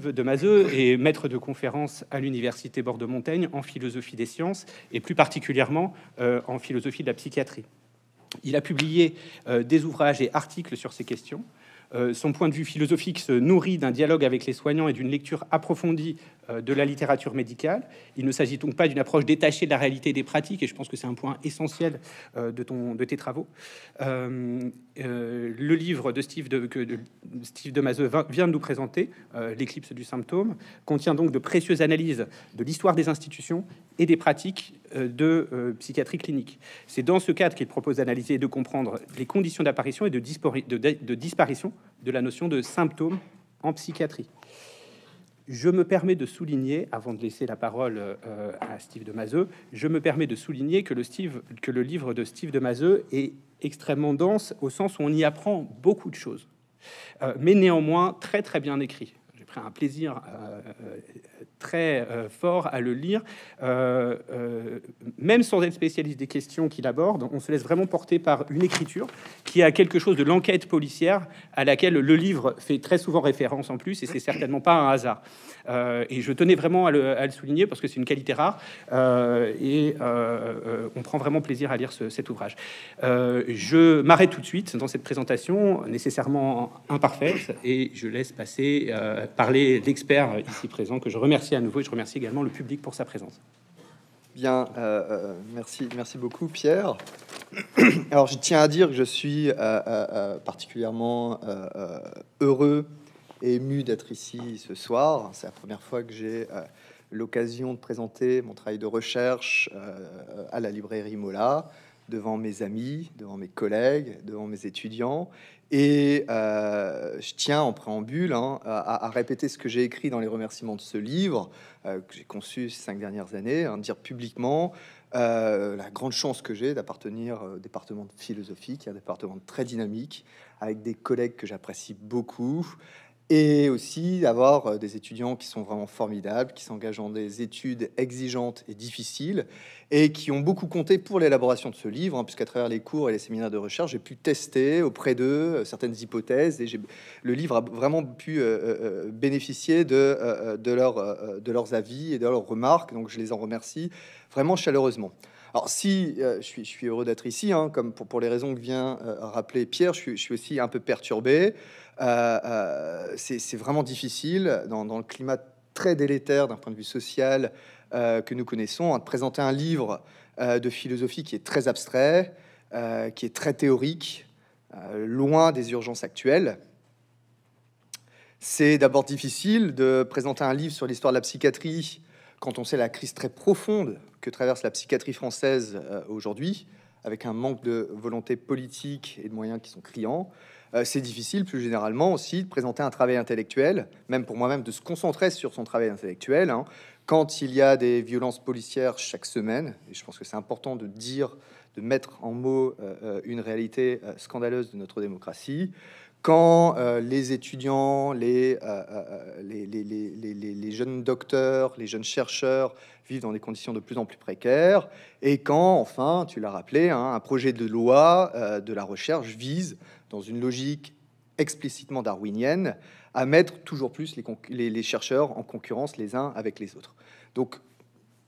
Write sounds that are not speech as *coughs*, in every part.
de Mazeux est maître de conférence à l'université Bordeaux-Montaigne en philosophie des sciences et plus particulièrement euh, en philosophie de la psychiatrie. Il a publié euh, des ouvrages et articles sur ces questions. Euh, son point de vue philosophique se nourrit d'un dialogue avec les soignants et d'une lecture approfondie euh, de la littérature médicale. Il ne s'agit donc pas d'une approche détachée de la réalité des pratiques, et je pense que c'est un point essentiel euh, de, tes travaux. Euh, le livre de Steve de, que Steve vient de nous présenter, L'éclipse du symptôme, contient donc de précieuses analyses de l'histoire des institutions et des pratiques de psychiatrie clinique. C'est dans ce cadre qu'il propose d'analyser et de comprendre les conditions d'apparition et de disparition de la notion de symptôme en psychiatrie. Je me permets de souligner, avant de laisser la parole euh, à Steve de Mazeux, je me permets de souligner que le, que le livre de Steve de Mazeux est extrêmement dense au sens où on y apprend beaucoup de choses, euh, mais néanmoins très très bien écrit un plaisir euh, très euh, fort à le lire, euh, même sans être spécialiste des questions qu'il aborde. On se laisse vraiment porter par une écriture qui a quelque chose de l'enquête policière à laquelle le livre fait très souvent référence en plus, et c'est certainement pas un hasard. et je tenais vraiment à le, souligner parce que c'est une qualité rare et on prend vraiment plaisir à lire cet ouvrage. je m'arrête tout de suite dans cette présentation nécessairement imparfaite et je laisse passer par d'experts euh, ici présent que je remercie à nouveau et je remercie également le public pour sa présence. Bien, euh, euh, merci, merci beaucoup Pierre. *coughs* Alors je tiens à dire que je suis particulièrement heureux et ému d'être ici ce soir. C'est la première fois que j'ai l'occasion de présenter mon travail de recherche à la librairie Mola devant mes amis, devant mes collègues, devant mes étudiants. Et euh, je tiens en préambule hein, à, répéter ce que j'ai écrit dans les remerciements de ce livre, euh, que j'ai conçu ces cinq dernières années, hein, dire publiquement euh, la grande chance que j'ai d'appartenir au département de philosophie, qui est un département très dynamique, avec des collègues que j'apprécie beaucoup, et aussi avoir euh, des étudiants qui sont vraiment formidables, qui s'engagent dans des études exigeantes et difficiles, et qui ont beaucoup compté pour l'élaboration de ce livre, hein, puisqu'à travers les cours et les séminaires de recherche, j'ai pu tester auprès d'eux euh, certaines hypothèses, et le livre a vraiment pu bénéficier de, leurs avis et de leurs remarques, donc je les en remercie vraiment chaleureusement. Alors si euh, je, suis, heureux d'être ici, hein, comme pour, les raisons que vient rappeler Pierre, je suis, aussi un peu perturbé. Euh, euh, c'est vraiment difficile dans, le climat très délétère d'un point de vue social euh, que nous connaissons, hein, de présenter un livre de philosophie qui est très abstrait, qui est très théorique, loin des urgences actuelles. C'est d'abord difficile de présenter un livre sur l'histoire de la psychiatrie quand on sait la crise très profonde que traverse la psychiatrie française aujourd'hui avec un manque de volonté politique et de moyens qui sont criants, euh, c'est difficile plus généralement aussi de présenter un travail intellectuel, même pour moi-même de se concentrer sur son travail intellectuel. Hein. Quand il y a des violences policières chaque semaine, et je pense que c'est important de dire, de mettre en mots euh, euh, une réalité scandaleuse de notre démocratie, quand euh, les étudiants, euh, euh, les, jeunes docteurs, les jeunes chercheurs vivent dans des conditions de plus en plus précaires, et quand, enfin, tu l'as rappelé, hein, un projet de loi de la recherche vise, dans une logique explicitement darwinienne, à mettre toujours plus les chercheurs en concurrence les uns avec les autres. Donc,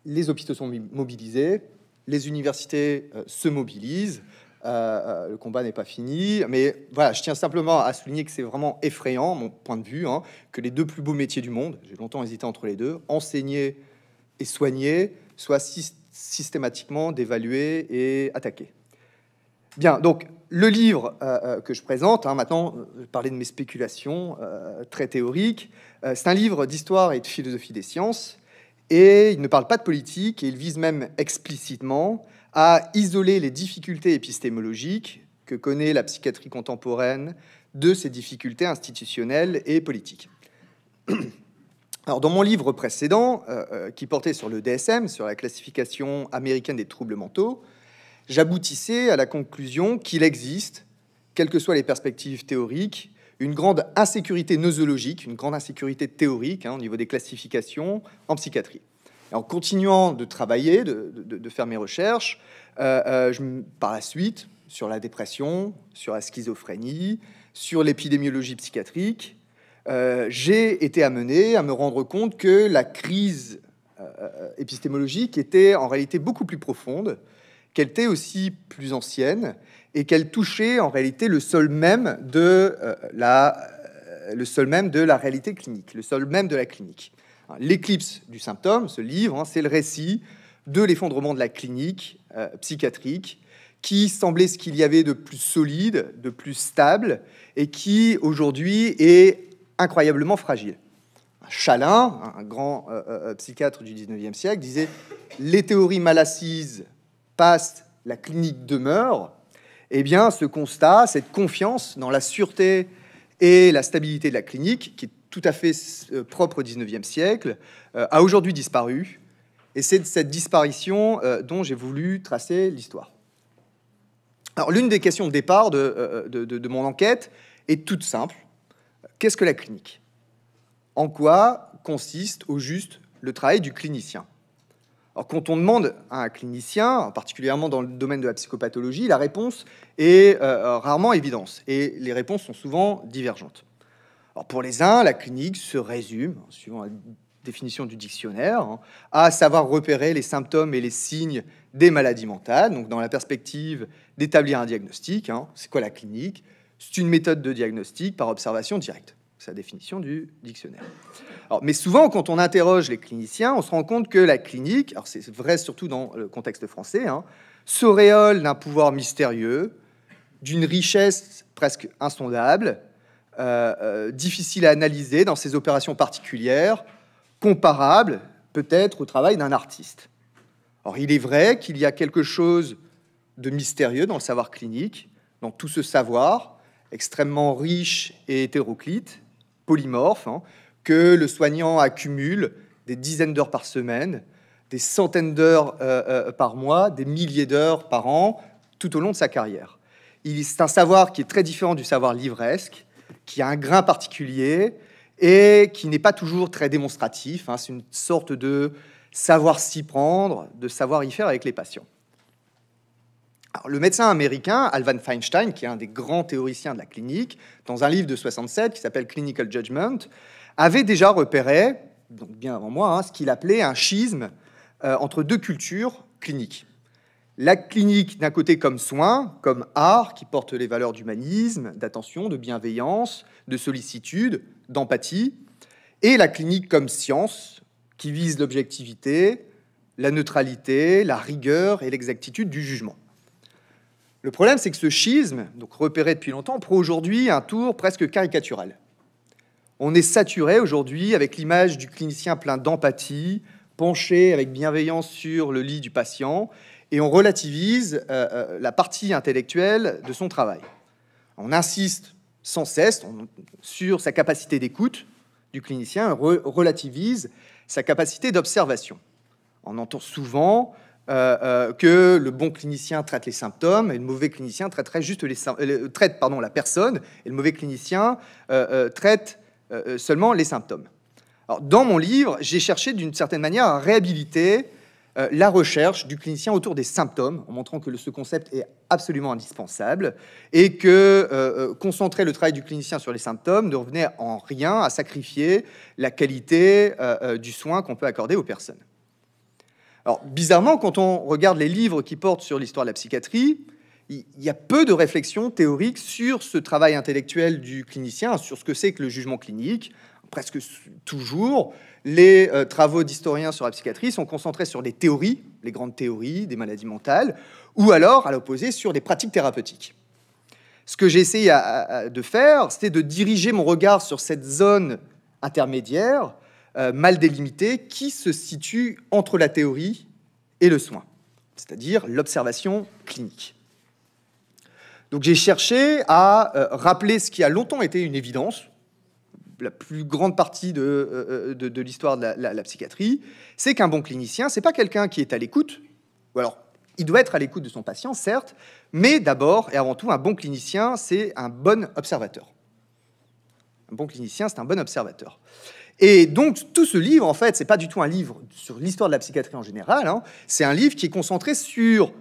les hôpitaux sont mobilisés, les universités se mobilisent, euh, euh, le combat n'est pas fini. Mais voilà, je tiens simplement à souligner que c'est vraiment effrayant, mon point de vue, hein, que les deux plus beaux métiers du monde, j'ai longtemps hésité entre les deux, enseigner et soigner, soient systématiquement dévalués et attaqués. Bien, donc le livre euh, que je présente, hein, maintenant, je vais parler de mes spéculations très théoriques, c'est un livre d'histoire et de philosophie des sciences, et il ne parle pas de politique, et il vise même explicitement à isoler les difficultés épistémologiques que connaît la psychiatrie contemporaine de ces difficultés institutionnelles et politiques. *clears throat* Alors, dans mon livre précédent, euh, euh, qui portait sur le DSM, sur la classification américaine des troubles mentaux, j'aboutissais à la conclusion qu'il existe, quelles que soient les perspectives théoriques, une grande insécurité nosologique, une grande insécurité théorique hein, au niveau des classifications en psychiatrie en continuant de travailler, de, faire mes recherches, euh, euh, par la suite, sur la dépression, sur la schizophrénie, sur l'épidémiologie psychiatrique, euh, j'ai été amené à me rendre compte que la crise épistémologique était en réalité beaucoup plus profonde, qu'elle était aussi plus ancienne et qu'elle touchait en réalité le sol même le sol même de la réalité clinique, le sol même de la clinique. L'éclipse du symptôme, ce livre, hein, c'est le récit de l'effondrement de la clinique euh, psychiatrique qui semblait ce qu'il y avait de plus solide, de plus stable, et qui aujourd'hui est incroyablement fragile. Chalin, un grand euh, euh, psychiatre du 19e siècle, disait les théories mal assises passent, la clinique demeure. Eh bien, ce constat, cette confiance dans la sûreté et la stabilité de la clinique, qui tout à fait euh, propre au 19e siècle, euh, a aujourd'hui disparu. Et c'est de cette disparition euh, dont j'ai voulu tracer l'histoire. Alors, l'une des questions de départ de, mon enquête est toute simple. Qu'est-ce que la clinique En quoi consiste au juste le travail du clinicien alors, quand on demande à un clinicien, particulièrement dans le domaine de la psychopathologie, la réponse est rarement évidente et les réponses sont souvent divergentes. Alors pour les uns, la clinique se résume, suivant la définition du dictionnaire, hein, à savoir repérer les symptômes et les signes des maladies mentales, donc dans la perspective d'établir un diagnostic. Hein, c'est quoi la clinique C'est une méthode de diagnostic par observation directe. C'est la définition du dictionnaire. Alors, mais souvent, quand on interroge les cliniciens, on se rend compte que la clinique, alors c'est vrai surtout dans le contexte français, hein, s'auréole d'un pouvoir mystérieux, d'une richesse presque insondable, euh, euh, difficile à analyser dans ses opérations particulières, comparable peut-être au travail d'un artiste. Or, il est vrai qu'il y a quelque chose de mystérieux dans le savoir clinique, dans tout ce savoir extrêmement riche et hétéroclite, polymorphe, hein, que le soignant accumule des dizaines d'heures par semaine, des centaines d'heures euh, par mois, des milliers d'heures par an, tout au long de sa carrière. C'est un savoir qui est très différent du savoir livresque, qui a un grain particulier et qui n'est pas toujours très démonstratif. Hein. C'est une sorte de savoir s'y prendre, de savoir y faire avec les patients. le médecin américain Alvan Feinstein, qui est un des grands théoriciens de la clinique, dans un livre de 67 qui s'appelle Clinical Judgment, avait déjà repéré, donc bien avant moi, hein, ce qu'il appelait un schisme euh, entre deux cultures cliniques. La clinique, d'un côté, comme soin, comme art, qui porte les valeurs d'humanisme, d'attention, de bienveillance, de sollicitude, d'empathie, et la clinique comme science, qui vise l'objectivité, la neutralité, la rigueur et l'exactitude du jugement. Le problème, c'est que ce schisme, donc repéré depuis longtemps, prend aujourd'hui un tour presque caricatural. On est saturé aujourd'hui avec l'image du clinicien plein d'empathie, penché avec bienveillance sur le lit du patient, et on relativise euh, euh, la partie intellectuelle de son travail. On insiste sans cesse sur sa capacité d'écoute du clinicien, on relativise sa capacité d'observation. On entend souvent euh, que le bon clinicien traite les symptômes et le mauvais clinicien traite juste traite la personne et le mauvais clinicien traite seulement les symptômes. dans mon livre, j'ai cherché d'une certaine manière à réhabiliter euh, la recherche du clinicien autour des symptômes, en montrant que ce concept est absolument indispensable et que euh, euh, concentrer le travail du clinicien sur les symptômes ne revenait en rien à sacrifier la qualité du soin qu'on peut accorder aux personnes. Alors, bizarrement, quand on regarde les livres qui portent sur l'histoire de la psychiatrie, il y a peu de réflexions théoriques sur ce travail intellectuel du clinicien, sur ce que c'est que le jugement clinique, presque toujours les euh, travaux d'historiens sur la psychiatrie sont concentrés sur des théories, les grandes théories des maladies mentales, ou alors, à l'opposé, sur des pratiques thérapeutiques. Ce que j'ai essayé de faire, c'était de diriger mon regard sur cette zone intermédiaire, euh, mal délimitée, qui se situe entre la théorie et le soin, c'est-à-dire l'observation clinique. Donc j'ai cherché à euh, rappeler ce qui a longtemps été une évidence, la plus grande partie de, euh, euh, l'histoire de la, psychiatrie, c'est qu'un bon clinicien, c'est pas quelqu'un qui est à l'écoute, ou alors il doit être à l'écoute de son patient, certes, mais d'abord et avant tout, un bon clinicien, c'est un bon observateur. Un bon clinicien, c'est un bon observateur. Et donc, tout ce livre, en fait, c'est pas du tout un livre sur l'histoire de la psychiatrie en général, hein. c'est un livre qui est concentré sur,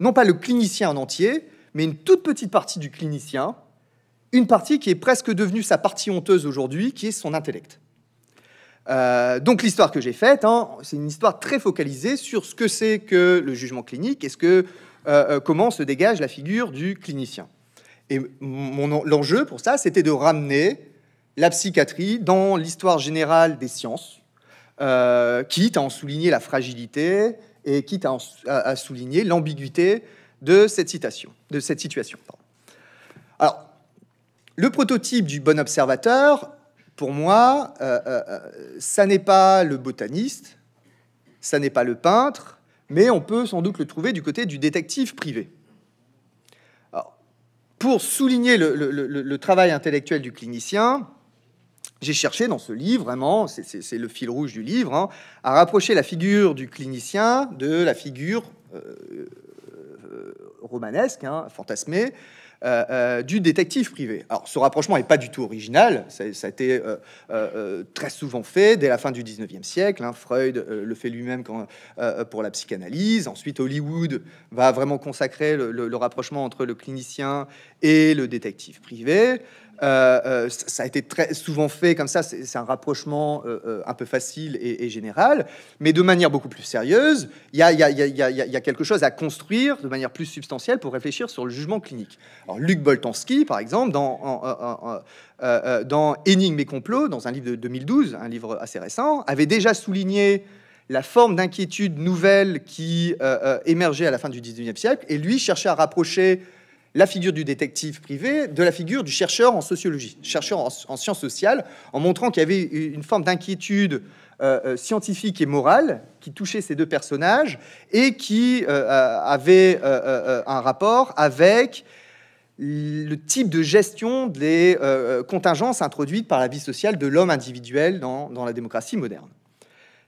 non pas le clinicien en entier, mais une toute petite partie du clinicien, une partie qui est presque devenue sa partie honteuse aujourd'hui, qui est son intellect. Euh, donc l'histoire que j'ai faite, hein, c'est une histoire très focalisée sur ce que c'est que le jugement clinique et ce que, euh, euh, comment se dégage la figure du clinicien. Et l'enjeu pour ça, c'était de ramener la psychiatrie dans l'histoire générale des sciences, quitte à en souligner la fragilité et quitte à, en, souligner l'ambiguïté de cette citation, de cette situation. Alors, le prototype du bon observateur, pour moi, euh, euh, euh, ça n'est pas le botaniste, ça n'est pas le peintre, mais on peut sans doute le trouver du côté du détective privé. pour souligner le, travail intellectuel du clinicien, j'ai cherché dans ce livre, vraiment, c'est le fil rouge du livre, hein, à rapprocher la figure du clinicien de la figure romanesque, hein, fantasmée, euh, euh, du détective privé. Alors, ce rapprochement n'est pas du tout original, ça, a été euh, très souvent fait dès la fin du 19e siècle. Hein. Freud le fait lui-même pour la psychanalyse. Ensuite, Hollywood va vraiment consacrer le, rapprochement entre le clinicien et le détective privé. ça a été très souvent fait comme ça, c'est un rapprochement un peu facile et, général, mais de manière beaucoup plus sérieuse, il y, y a, quelque chose à construire de manière plus substantielle pour réfléchir sur le jugement clinique. Luc Boltanski, par exemple, euh, euh, dans, Énigmes et complots, dans un livre de 2012, un livre assez récent, avait déjà souligné la forme d'inquiétude nouvelle qui euh, émergeait à la fin du XIXe siècle, et lui cherchait à rapprocher la figure du détective privé de la figure du chercheur en sociologie, chercheur en, sciences sociales, en montrant qu'il y avait une forme d'inquiétude scientifique et morale qui touchait ces deux personnages et qui avait un rapport avec le type de gestion des euh, euh, contingences introduites par la vie sociale de l'homme individuel dans, la démocratie moderne.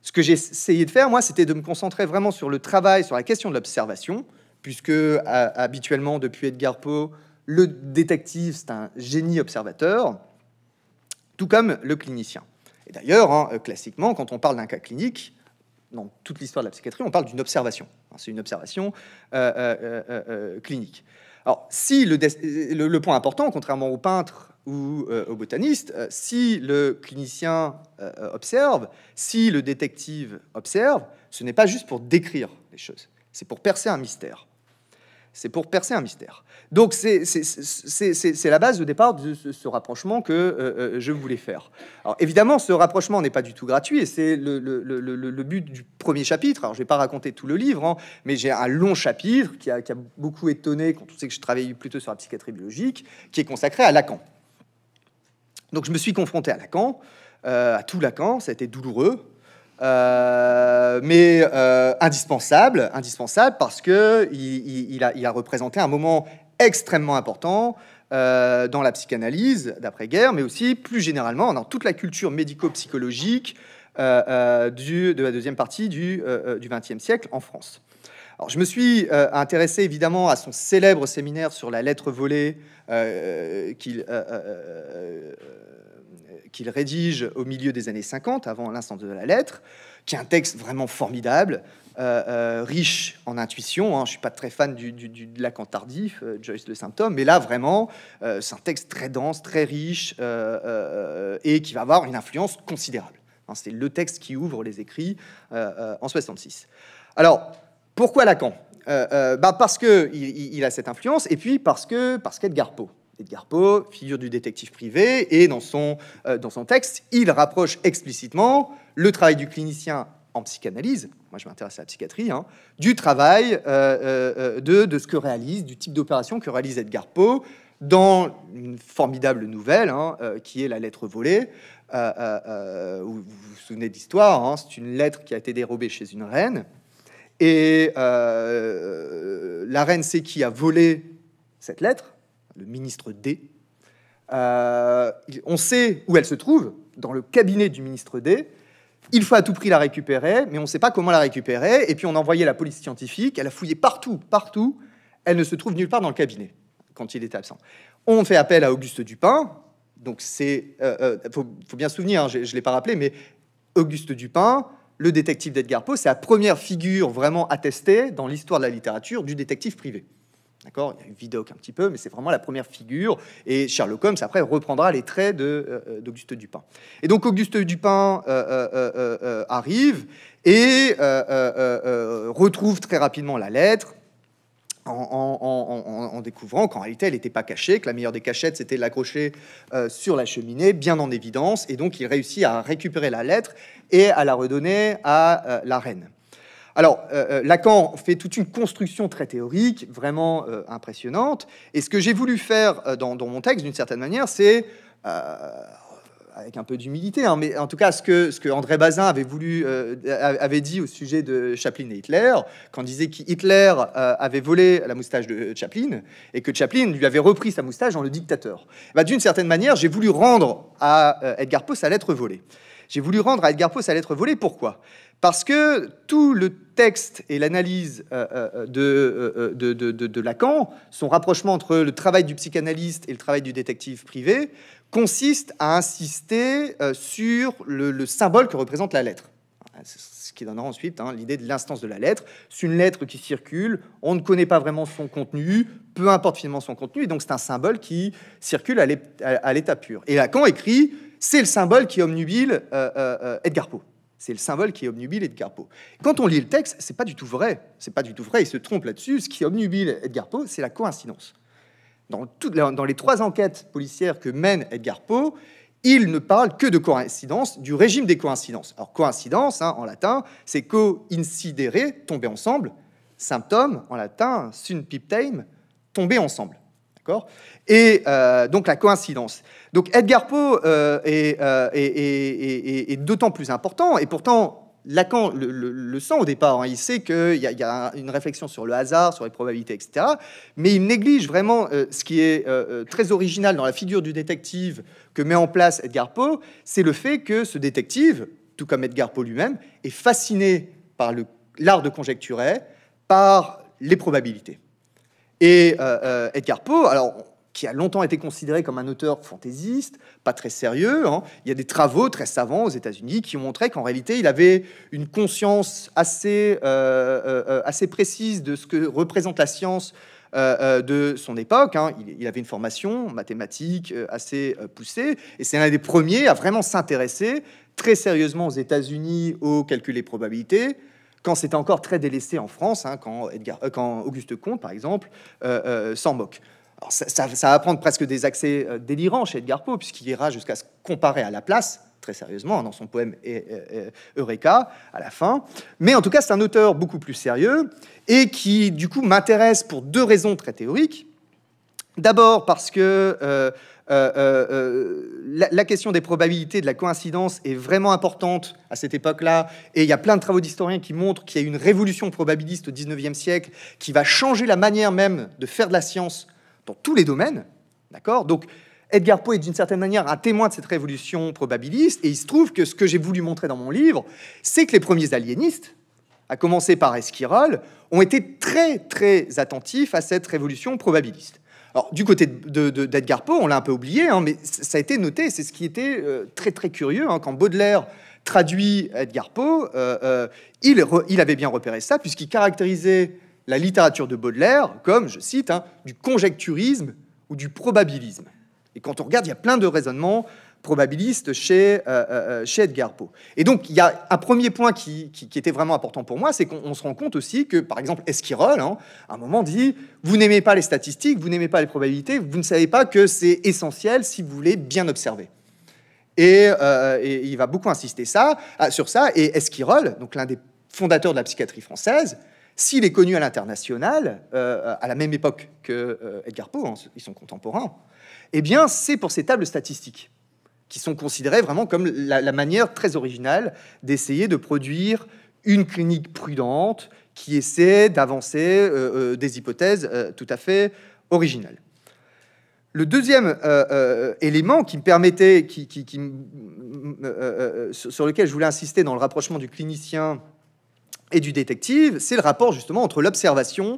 Ce que j'ai essayé de faire, moi, c'était de me concentrer vraiment sur le travail, sur la question de l'observation, puisque euh, habituellement, depuis Edgar Poe, le détective, c'est un génie observateur, tout comme le clinicien. Et d'ailleurs, hein, classiquement, quand on parle d'un cas clinique, dans toute l'histoire de la psychiatrie, on parle d'une observation. Hein, c'est une observation clinique. Alors, si le, point important, contrairement aux peintres ou euh, aux botanistes, euh, si le clinicien euh, observe, si le détective observe, ce n'est pas juste pour décrire les choses, c'est pour percer un mystère c'est pour percer un mystère. Donc c'est la base de départ de ce, rapprochement que euh, euh, je voulais faire. Alors évidemment, ce rapprochement n'est pas du tout gratuit et c'est le, but du premier chapitre. Alors je vais pas raconter tout le livre, hein, mais j'ai un long chapitre qui a, beaucoup étonné quand on sait que je travaille plutôt sur la psychiatrie biologique, qui est consacré à Lacan. Donc je me suis confronté à Lacan, euh, à tout Lacan, ça a été douloureux. Euh, mais euh, indispensable, indispensable parce que il, il, a, représenté un moment extrêmement important euh, dans la psychanalyse d'après-guerre, mais aussi plus généralement dans toute la culture médico-psychologique de la deuxième partie du XXe siècle en France. Alors, je me suis intéressé évidemment à son célèbre séminaire sur la lettre volée qu'il qu'il rédige au milieu des années 50, avant l'instant de la lettre, qui est un texte vraiment formidable, euh, euh, riche en intuition. Hein. Je ne suis pas très fan du, Lacan tardif, euh, Joyce le symptôme, mais là vraiment, c'est un texte très dense, très riche et qui va avoir une influence considérable. Hein, c'est le texte qui ouvre les écrits en 66. Alors, pourquoi Lacan bah, Parce qu'il a cette influence et puis parce que parce qu'Edgar Poe. Edgar Poe, figure du détective privé, et dans son, euh, dans son texte, il rapproche explicitement le travail du clinicien en psychanalyse, moi je m'intéresse à la psychiatrie, hein, du travail euh, euh, de, ce que réalise, du type d'opération que réalise Edgar Poe dans une formidable nouvelle hein, qui est La lettre volée. vous vous souvenez de l'histoire, hein, c'est une lettre qui a été dérobée chez une reine. Et la reine sait qui a volé cette lettre, le ministre D. Euh, on sait où elle se trouve, dans le cabinet du ministre D. Il faut à tout prix la récupérer, mais on ne sait pas comment la récupérer. Et puis on a envoyé la police scientifique, elle a fouillé partout, partout. Elle ne se trouve nulle part dans le cabinet quand il était absent. On fait appel à Auguste Dupin. Donc c'est, euh, euh, faut, bien se souvenir, hein, je, ne l'ai pas rappelé, mais Auguste Dupin, le détective d'Edgar Poe, c'est la première figure vraiment attestée dans l'histoire de la littérature du détective privé. D'accord Il y a eu vidoc un petit peu, mais c'est vraiment la première figure. Et Sherlock Holmes, après, reprendra les traits euh, euh, d'Auguste Dupin. Et donc, Auguste Dupin euh, arrive et retrouve très rapidement la lettre. En, découvrant qu'en réalité elle n'était pas cachée, que la meilleure des cachettes c'était de l'accrocher sur la cheminée, bien en évidence, et donc il réussit à récupérer la lettre et à la redonner à la reine. Alors, euh, euh, Lacan fait toute une construction très théorique, vraiment euh, impressionnante. Et ce que j'ai voulu faire dans, mon texte, d'une certaine manière, c'est, avec un peu d'humilité, hein, mais en tout cas, ce que, André Bazin avait, avait dit au sujet de Chaplin et Hitler, quand il disait qu'Hitler avait volé la moustache de Chaplin et que Chaplin lui avait repris sa moustache dans le dictateur. Bah, d'une certaine manière, j'ai voulu rendre à Edgar Poe sa lettre volée. J'ai voulu rendre à Edgar Poe sa lettre volée. Pourquoi parce que tout le texte et l'analyse euh, euh, euh, de, de, Lacan, son rapprochement entre le travail du psychanalyste et le travail du détective privé, consiste à insister sur le, symbole que représente la lettre. Ce qui donnera ensuite hein, l'idée de l'instance de la lettre. C'est une lettre qui circule, on ne connaît pas vraiment son contenu, peu importe finalement son contenu, et donc c'est un symbole qui circule à l'état pur. Et Lacan écrit, c'est le symbole qui omnubile Edgar Poe. C'est le symbole qui est obnubile Edgar Poe. Quand on lit le texte, c'est pas du tout vrai. C'est pas du tout vrai. Il se trompe là-dessus. Ce qui obnubile Edgar Poe, c'est la coïncidence. Dans, toutes, dans les trois enquêtes policières que mène Edgar Poe, il ne parle que de coïncidence, du régime des coïncidences. Alors, coïncidence, hein, en latin, c'est coincidere, tomber ensemble. Symptôme, en latin, sun tomber ensemble et euh, donc la coïncidence. Donc Edgar Poe euh, euh, est, d'autant plus important, et pourtant Lacan le, sent au départ, hein. il sait qu'il y, y, a une réflexion sur le hasard, sur les probabilités, etc. Mais il néglige vraiment ce qui est très original dans la figure du détective que met en place Edgar Poe, c'est le fait que ce détective, tout comme Edgar Poe lui-même, est fasciné par l'art de conjecturer, par les probabilités. Et euh, euh, Edgar Poe, alors qui a longtemps été considéré comme un auteur fantaisiste, pas très sérieux. Hein. Il y a des travaux très savants aux États-Unis qui ont montré qu'en réalité, il avait une conscience assez, euh, assez précise de ce que représente la science de son époque. Hein. Il, avait une formation mathématique assez poussée, et c'est l'un des premiers à vraiment s'intéresser très sérieusement aux États-Unis aux calculs des probabilités, quand c'était encore très délaissé en France, hein, quand, euh, quand Auguste Comte, par exemple, euh, euh, s'en moque. ça, va prendre presque des accès délirants chez Edgar Poe, puisqu'il ira jusqu'à se comparer à la place, très sérieusement hein, dans son poème Eureka à la fin. Mais en tout cas, c'est un auteur beaucoup plus sérieux et qui, du coup, m'intéresse pour deux raisons très théoriques. D'abord parce que euh, euh, euh, la, question des probabilités de la coïncidence est vraiment importante à cette époque-là. Et il y a plein de travaux d'historiens qui montrent qu'il y a une révolution probabiliste au 19e siècle qui va changer la manière même de faire de la science dans tous les domaines. D'accord Donc, Edgar Poe est d'une certaine manière un témoin de cette révolution probabiliste, et il se trouve que ce que j'ai voulu montrer dans mon livre, c'est que les premiers aliénistes, à commencer par Esquirol, ont été très très attentifs à cette révolution probabiliste du côté d'Edgar Poe, on l'a un peu oublié, hein, mais ça a été noté, c'est ce qui était euh, très très curieux. Hein, quand Baudelaire traduit Edgar Poe, euh, euh, il, avait bien repéré ça, puisqu'il caractérisait la littérature de Baudelaire comme, je cite, hein, du conjecturisme ou du probabilisme. Et quand on regarde, il y a plein de raisonnements probabiliste chez, euh, euh, euh, chez Edgar Poe. Et donc, il y a un premier point qui, qui, était vraiment important pour moi, c'est qu'on se rend compte aussi que, par exemple, Esquirol, hein, à un moment, dit « Vous n'aimez pas les statistiques, vous n'aimez pas les probabilités, vous ne savez pas que c'est essentiel si vous voulez bien observer. » Et, il va beaucoup insister ça, ah, sur ça. Et Esquirol, donc l'un des fondateurs de la psychiatrie française, s'il est connu à l'international, à la même époque que Edgar Poe, hein, ils sont contemporains, eh bien, c'est pour ces tables statistiques qui sont considérés vraiment comme la, manière très originale d'essayer de produire une clinique prudente qui essaie d'avancer euh, euh, des hypothèses euh, tout à fait originales. Le deuxième élément qui me permettait, qui, sur lequel je voulais insister dans le rapprochement du clinicien et du détective, c'est le rapport justement entre l'observation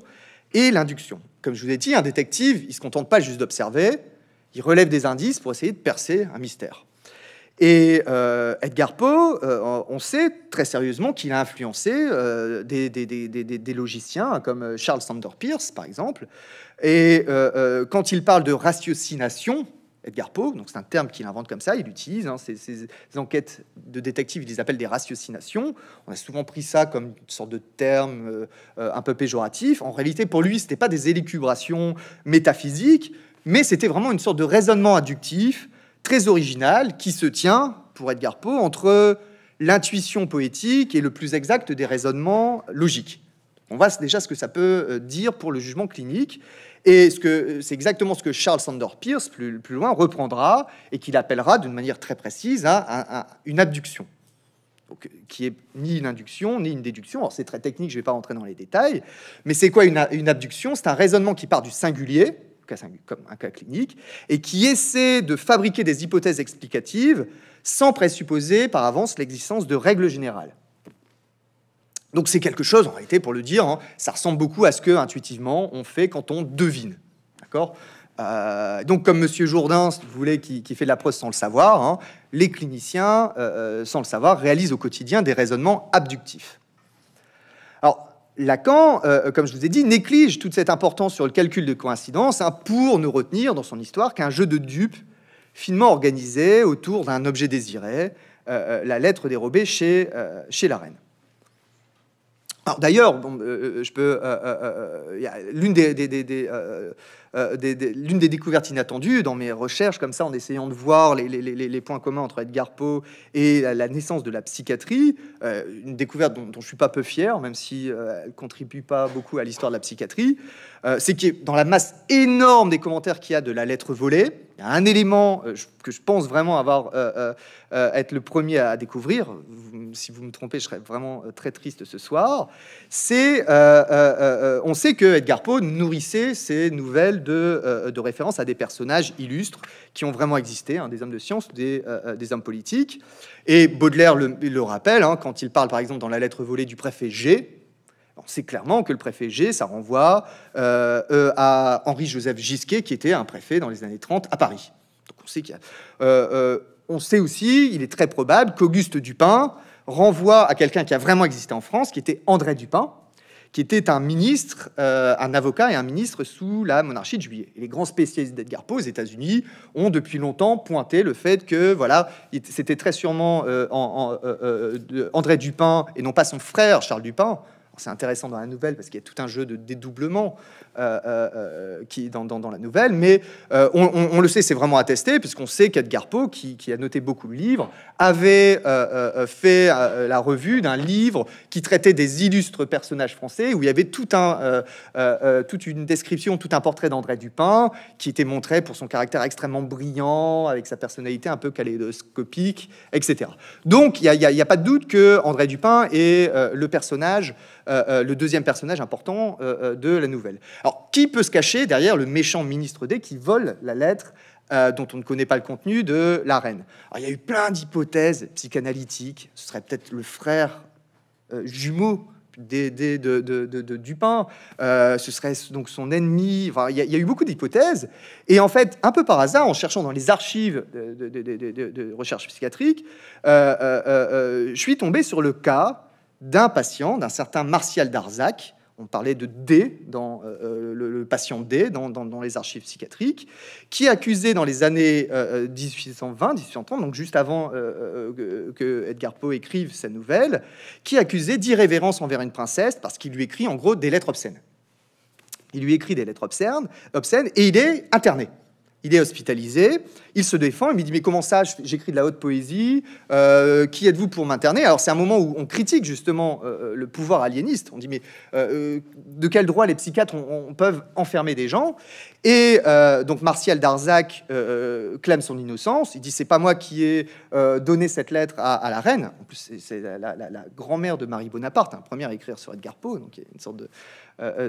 et l'induction. Comme je vous ai dit, un détective, il ne se contente pas juste d'observer, il relève des indices pour essayer de percer un mystère. Et euh, Edgar Poe, euh, on sait très sérieusement qu'il a influencé euh, des, des, logiciens comme Charles Sander Peirce, par exemple. Et quand il parle de ratiocination, Edgar Poe, donc c'est un terme qu'il invente comme ça, il utilise hein, ces, enquêtes de détective, il les appelle des ratiocinations. On a souvent pris ça comme une sorte de terme un peu péjoratif. En réalité, pour lui, ce n'était pas des élucubrations métaphysiques, mais c'était vraiment une sorte de raisonnement adductif très original qui se tient, pour Edgar Poe, entre l'intuition poétique et le plus exact des raisonnements logiques. On voit déjà ce que ça peut euh, dire pour le jugement clinique. Et euh, c'est exactement ce que Charles Sandor Peirce, plus, loin, reprendra et qu'il appellera d'une manière très précise une abduction. qui est ni une induction ni une déduction. Alors, c'est très technique, je ne vais pas rentrer dans les détails. Mais c'est quoi une abduction C'est un raisonnement qui part du singulier, cas, comme un cas clinique, et qui essaie de fabriquer des hypothèses explicatives sans présupposer par avance l'existence de règles générales. Donc c'est quelque chose, en réalité, pour le dire, hein, ça ressemble beaucoup à ce que intuitivement on fait quand on devine. D'accord euh, donc, comme Monsieur Jourdain, si vous voulez, qui, fait de la prose sans le savoir, hein, les cliniciens, euh, euh, sans le savoir, réalisent au quotidien des raisonnements abductifs. Alors, Lacan, euh, euh, comme je vous ai dit, néglige toute cette importance sur le calcul de coïncidence hein, pour ne retenir dans son histoire qu'un jeu de dupes finement organisé autour d'un objet désiré, euh, la lettre dérobée chez, la reine. d'ailleurs, je peux, l'une des euh, l'une des découvertes inattendues dans mes recherches, comme ça, en essayant de voir les, points communs entre Edgar Poe et la, naissance de la psychiatrie. Euh, une découverte dont, je je suis pas peu fier, même si euh, elle contribue pas beaucoup à l'histoire de la psychiatrie. c'est que dans la masse énorme des commentaires qu'il y a de la lettre volée, un élément euh, que je pense vraiment avoir euh, euh, être le premier à découvrir. Si vous me trompez, je serais vraiment très triste ce soir. C'est, euh, on sait que Edgar Poe nourrissait ses nouvelles de, référence à des personnages illustres qui ont vraiment existé, hein, des hommes de science, des, hommes politiques. Et Baudelaire le, rappelle hein, quand il parle, par exemple, dans la lettre volée du préfet G c'est clairement que le préfet G, ça renvoie euh, euh, à Henri-Joseph Gisquet, qui était un préfet dans les années 30 à Paris. Donc on sait qu'il euh, on sait aussi, il est très probable qu'Auguste Dupin renvoie à quelqu'un qui a vraiment existé en France, qui était André Dupin, qui était un ministre, un avocat et un ministre sous la monarchie de Juillet. les grands spécialistes d'Edgar Poe aux États-Unis ont depuis longtemps pointé le fait que voilà, c'était très sûrement André Dupin et non pas son frère Charles Dupin, c'est intéressant dans la nouvelle parce qu'il y a tout un jeu de dédoublement euh, euh, euh, qui est dans, la nouvelle, mais on, le sait, c'est vraiment attesté, puisqu'on sait qu'Edgar Poe, qui, a noté beaucoup de livres, avait fait la revue d'un livre qui traitait des illustres personnages français, où il y avait tout un, toute une description, tout un portrait d'André Dupin, qui était montré pour son caractère extrêmement brillant, avec sa personnalité un peu kaléidoscopique, etc. Donc, il n'y a, a, pas de doute que André Dupin est le personnage euh, euh, le deuxième personnage important euh, de la nouvelle. Alors, qui peut se cacher derrière le méchant ministre D qui vole la lettre dont on ne connaît pas le contenu de la reine. Alors, il y a eu plein d'hypothèses psychanalytiques. Ce serait peut-être le frère jumeau de, Dupin. ce serait donc son ennemi. il, y a, il, y a, eu beaucoup d'hypothèses. Et en fait, un peu par hasard, en cherchant dans les archives de, recherche psychiatrique, je suis tombé sur le cas d'un patient, d'un certain Martial Darzac. On parlait de D dans euh, euh, le, patient D dans, les archives psychiatriques, qui accusait dans les années 1820, euh, 1830, donc juste avant que Edgar Poe écrive sa nouvelle, qui accusait d'irrévérence envers une princesse parce qu'il lui écrit en gros des lettres obscènes. Il lui écrit des lettres obscènes, obscènes et il est interné. Il est hospitalisé, il se défend, il me dit Mais comment ça J'écris de la haute poésie, euh, qui êtes-vous pour m'interner Alors, c'est un moment où on critique justement euh, euh, le pouvoir aliéniste. On dit Mais de quel droit les psychiatres on, peuvent enfermer des gens Et donc, Martial Darzac clame son innocence. Il dit C'est pas moi qui ai donné cette lettre à, la reine. En plus, c'est la, grand-mère de Marie Bonaparte, un hein, première à écrire sur Edgar Poe, donc il une sorte de euh, euh,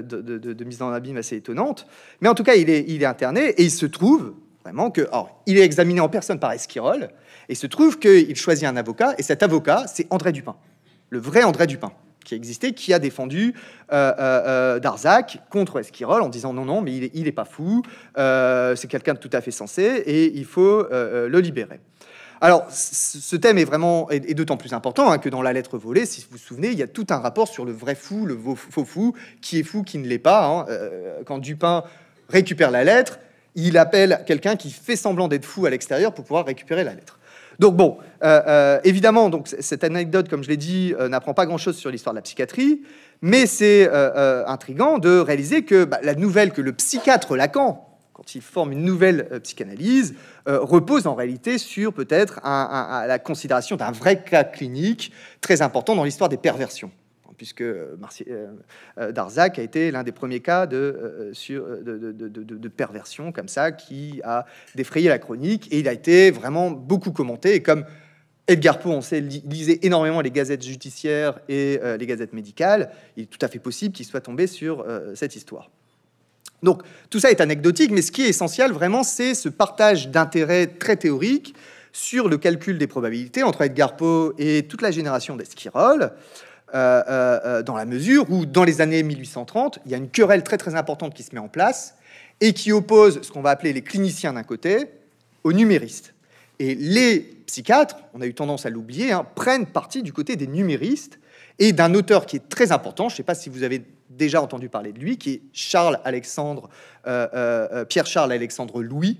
de, mise en abîme assez étonnante. Mais en tout cas, il est, interné et il se trouve vraiment que, alors, il est examiné en personne par Esquirol et il se trouve qu'il choisit un avocat et cet avocat, c'est André Dupin, le vrai André Dupin qui existait, qui a défendu euh, Darzac contre Esquirol en disant non, non, mais il n'est pas fou, c'est quelqu'un de tout à fait sensé et il faut le libérer. Alors, ce thème est vraiment et d'autant plus important hein, que dans la lettre volée, si vous vous souvenez, il y a tout un rapport sur le vrai fou, le faux fou, qui est fou, qui ne l'est pas. Hein. Euh, quand Dupin récupère la lettre, il appelle quelqu'un qui fait semblant d'être fou à l'extérieur pour pouvoir récupérer la lettre. Donc bon, euh, euh, évidemment, donc cette anecdote, comme je l'ai dit, n'apprend pas grand-chose sur l'histoire de la psychiatrie, mais c'est intriguant de réaliser que bah, la nouvelle que le psychiatre Lacan quand il forme une nouvelle euh, psychanalyse, euh, repose en réalité sur peut-être la considération d'un vrai cas clinique très important dans l'histoire des perversions, puisque euh, Darzac a été l'un des premiers cas de, sur, perversion comme ça qui a défrayé la chronique, et il a été vraiment beaucoup commenté, et comme Edgar Poe, on sait, lisait énormément les gazettes judiciaires et les gazettes médicales, il est tout à fait possible qu'il soit tombé sur cette histoire. Donc tout ça est anecdotique, mais ce qui est essentiel vraiment, c'est ce partage d'intérêts très théorique sur le calcul des probabilités entre Edgar Poe et toute la génération d'Esquirol, euh, euh, euh, dans la mesure où dans les années 1830, il y a une querelle très très importante qui se met en place et qui oppose ce qu'on va appeler les cliniciens d'un côté aux numéristes. Et les psychiatres, on a eu tendance à l'oublier, hein, prennent parti du côté des numéristes et d'un auteur qui est très important. Je ne sais pas si vous avez déjà entendu parler de lui, qui est Charles Alexandre, euh, euh, euh, Pierre Charles Alexandre Louis,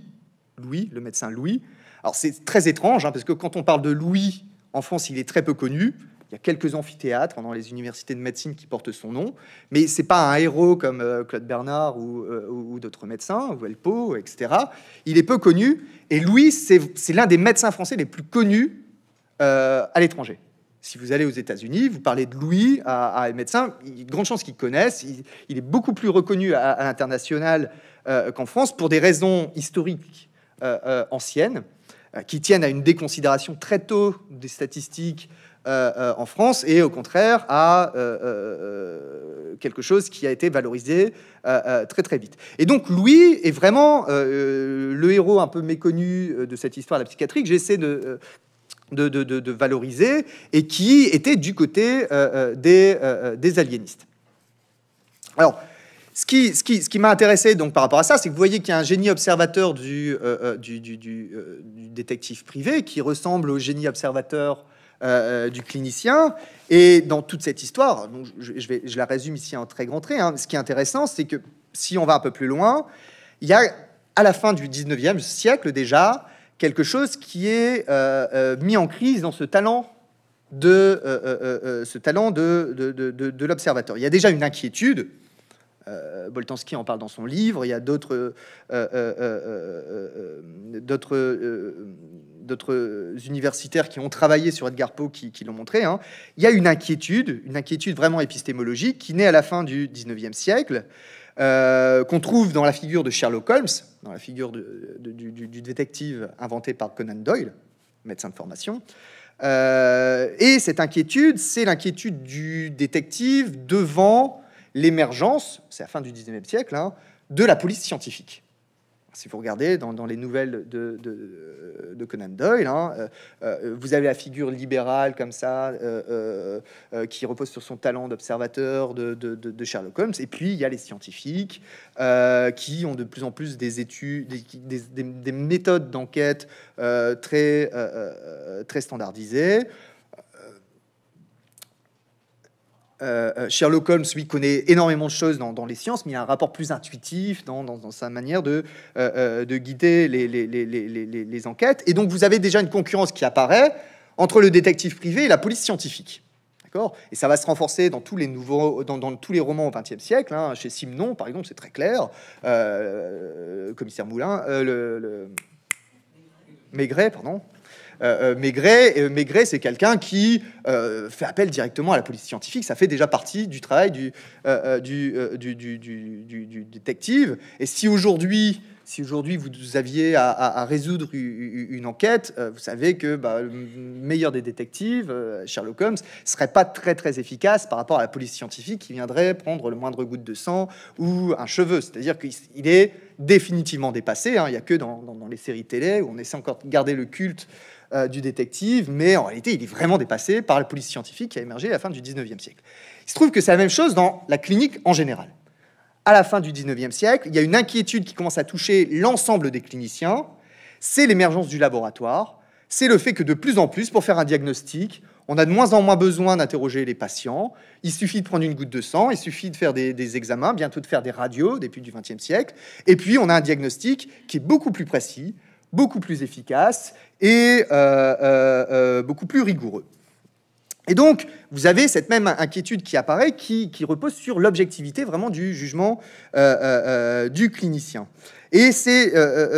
Louis, le médecin Louis. Alors c'est très étrange, hein, parce que quand on parle de Louis en France, il est très peu connu. Il y a quelques amphithéâtres dans les universités de médecine qui portent son nom, mais c'est pas un héros comme Claude Bernard ou, d'autres médecins, ou Elpo, etc. Il est peu connu, et Louis, c'est l'un des médecins français les plus connus à l'étranger. Si vous allez aux États-Unis, vous parlez de Louis à, à un médecin, il y a de grandes chances qu'ils connaissent. Il, est beaucoup plus reconnu à, l'international euh, qu'en France pour des raisons historiques euh, euh, anciennes qui tiennent à une déconsidération très tôt des statistiques en France et au contraire à quelque chose qui a été valorisé très très vite. Et donc Louis est vraiment le héros un peu méconnu de cette histoire de la psychiatrie j'essaie de de, valoriser et qui était du côté euh, euh, euh, des, aliénistes. Alors, ce qui, m'a intéressé donc par rapport à ça, c'est que vous voyez qu'il y a un génie observateur du, détective privé qui ressemble au génie observateur du clinicien. Et dans toute cette histoire, je, la résume ici en très grand trait, hein, ce qui est intéressant, c'est que si on va un peu plus loin, il y a à la fin du 19e siècle déjà quelque chose qui est euh, euh, mis en crise dans ce talent de euh, ce talent de, de, l'observateur. Il y a déjà une inquiétude Boltanski en parle dans son livre. Il y a d'autres, universitaires qui ont travaillé sur Edgar Poe qui, l'ont montré. Hein. Il y a une inquiétude, une inquiétude vraiment épistémologique qui naît à la fin du 19e siècle, euh, qu'on trouve dans la figure de Sherlock Holmes, dans la figure du, détective inventé par Conan Doyle, médecin de formation. Euh, et cette inquiétude, c'est l'inquiétude du détective devant l'émergence, c'est la fin du XIXe siècle, hein, de la police scientifique si vous regardez dans, les nouvelles de, Conan Doyle, hein, euh, euh, vous avez la figure libérale comme ça, euh, qui repose sur son talent d'observateur de, Sherlock Holmes, et puis il y a les scientifiques qui ont de plus en plus des études, des, des méthodes d'enquête très, très standardisées. Euh, euh, Sherlock Holmes, lui, connaît énormément de choses dans, les sciences, mais il a un rapport plus intuitif dans, sa manière de, euh, guider les, enquêtes. Et donc, vous avez déjà une concurrence qui apparaît entre le détective privé et la police scientifique. Et ça va se renforcer dans tous les, nouveaux, dans, tous les romans au XXe siècle. Hein. Chez Simon, par exemple, c'est très clair. commissaire Moulin, le, le... Maigret, pardon, euh, euh, Maigret, euh, Maigret c'est quelqu'un qui fait appel directement à la police scientifique. Ça fait déjà partie du travail du, du détective. Et si aujourd'hui, si aujourd'hui vous aviez à, résoudre une enquête, euh, vous savez que bah, le meilleur des détectives, euh, Sherlock Holmes, serait pas très très efficace par rapport à la police scientifique qui viendrait prendre le moindre goutte de sang ou un cheveu. C'est-à-dire qu'il est définitivement dépassé. Hein. Il n'y a que dans, les séries télé où on essaie encore de garder le culte euh, du détective, mais en réalité, il est vraiment dépassé par la police scientifique qui a émergé à la fin du 19e siècle. Il se trouve que c'est la même chose dans la clinique en général à la fin du 19e siècle. Il y a une inquiétude qui commence à toucher l'ensemble des cliniciens. C'est l'émergence du laboratoire. C'est le fait que de plus en plus, pour faire un diagnostic, on a de moins en moins besoin d'interroger les patients. Il suffit de prendre une goutte de sang, il suffit de faire des, examens, bientôt de faire des radios, début du XXe siècle. Et puis, on a un diagnostic qui est beaucoup plus précis, beaucoup plus efficace et euh, euh, euh, beaucoup plus rigoureux. Et donc, vous avez cette même inquiétude qui apparaît, qui, repose sur l'objectivité vraiment du jugement euh, euh, euh, du clinicien. Et c'est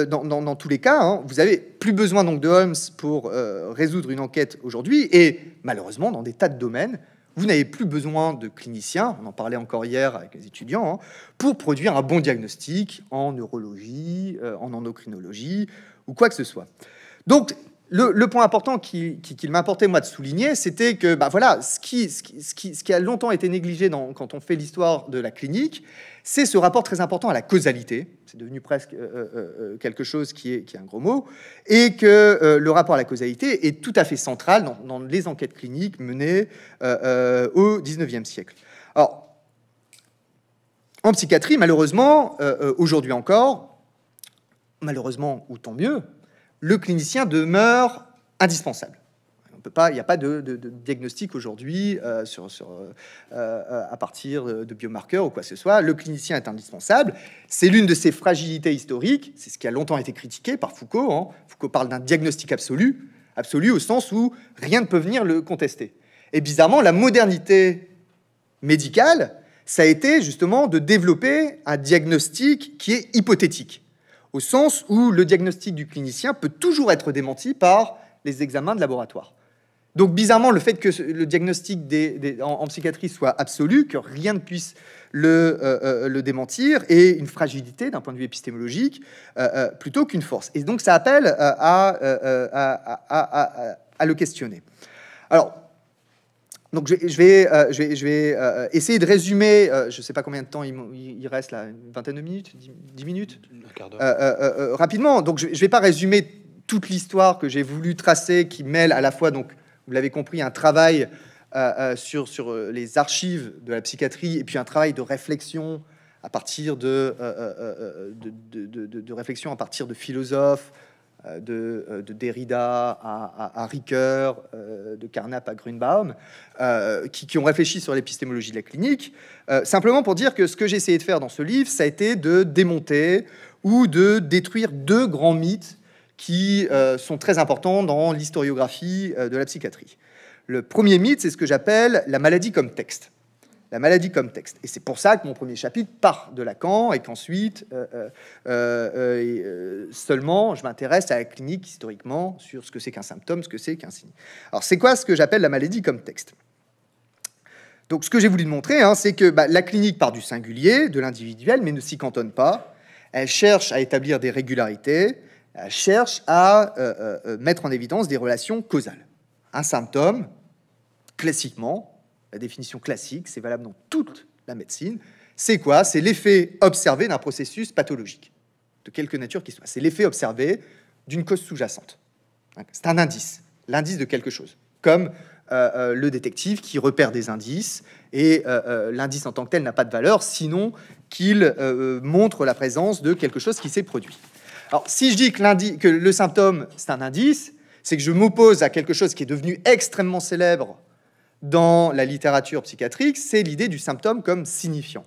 dans, tous les cas, hein, vous avez plus besoin donc de Holmes pour résoudre une enquête aujourd'hui, et malheureusement dans des tas de domaines, vous n'avez plus besoin de cliniciens, on en parlait encore hier avec les étudiants, hein, pour produire un bon diagnostic en neurologie, en endocrinologie ou quoi que ce soit. Donc le, point important qu'il qui, m'importait moi de souligner, c'était que bah, voilà, ce qui, a longtemps été négligé quand on fait l'histoire de la clinique, c'est ce rapport très important à la causalité. C'est devenu presque euh, euh, euh, quelque chose qui est, un gros mot, et que le rapport à la causalité est tout à fait central dans, les enquêtes cliniques menées au 19e siècle. Alors, en psychiatrie, malheureusement, aujourd'hui encore, malheureusement ou tant mieux, le clinicien demeure indispensable. peut il n'y a pas de, diagnostic aujourd'hui euh, euh, euh, à partir de biomarqueurs ou quoi que ce soit. Le clinicien est indispensable. C'est l'une de ses fragilités historiques. C'est ce qui a longtemps été critiqué par Foucault. Hein. Foucault parle d'un diagnostic absolu, absolu au sens où rien ne peut venir le contester. Et bizarrement, la modernité médicale, ça a été justement de développer un diagnostic qui est hypothétique au sens où le diagnostic du clinicien peut toujours être démenti par les examens de laboratoire. Donc bizarrement, le fait que le diagnostic des, en, psychiatrie soit absolu, que rien ne puisse le, euh, euh, le démentir, est une fragilité d'un point de vue épistémologique euh, plutôt qu'une force. Et donc ça appelle à, à, à, le questionner. Alors, donc je, vais, euh, euh, essayer de résumer, euh, je ne sais pas combien de temps il, reste là, une vingtaine de minutes, dix, minutes Rapidement, donc je ne vais pas résumer toute l'histoire que j'ai voulu tracer qui mêle à la fois, donc vous l'avez compris, un travail sur, les archives de la psychiatrie et puis un travail de réflexion à partir de réflexion à partir de philosophes, euh, euh, de, Derrida à, Ricoeur, euh, de Carnap à Grünbaum, qui, ont réfléchi sur l'épistémologie de la clinique, simplement pour dire que ce que j'ai essayé de faire dans ce livre, ça a été de démonter ou de détruire deux grands mythes qui sont très importants dans l'historiographie de la psychiatrie. Le premier mythe, c'est ce que j'appelle la maladie comme texte la maladie comme texte. Et c'est pour ça que mon premier chapitre part de Lacan et qu'ensuite euh, euh, euh, seulement je m'intéresse à la clinique historiquement sur ce que c'est qu'un symptôme, ce que c'est qu'un signe. Alors c'est quoi ce que j'appelle la maladie comme texte Donc ce que j'ai voulu montrer, hein, c'est que bah, la clinique part du singulier, de l'individuel, mais ne s'y cantonne pas. Elle cherche à établir des régularités, elle cherche à mettre en évidence des relations causales. Un symptôme, classiquement, la définition classique, c'est valable dans toute la médecine. C'est quoi C'est l'effet observé d'un processus pathologique, de quelque nature qu'il soit. C'est l'effet observé d'une cause sous-jacente. C'est un indice, l'indice de quelque chose, comme euh, euh, le détective qui repère des indices, et euh, l'indice en tant que tel n'a pas de valeur, sinon qu'il montre la présence de quelque chose qui s'est produit. Alors, si je dis que, que le symptôme, c'est un indice, c'est que je m'oppose à quelque chose qui est devenu extrêmement célèbre dans la littérature psychiatrique, c'est l'idée du symptôme comme signifiant.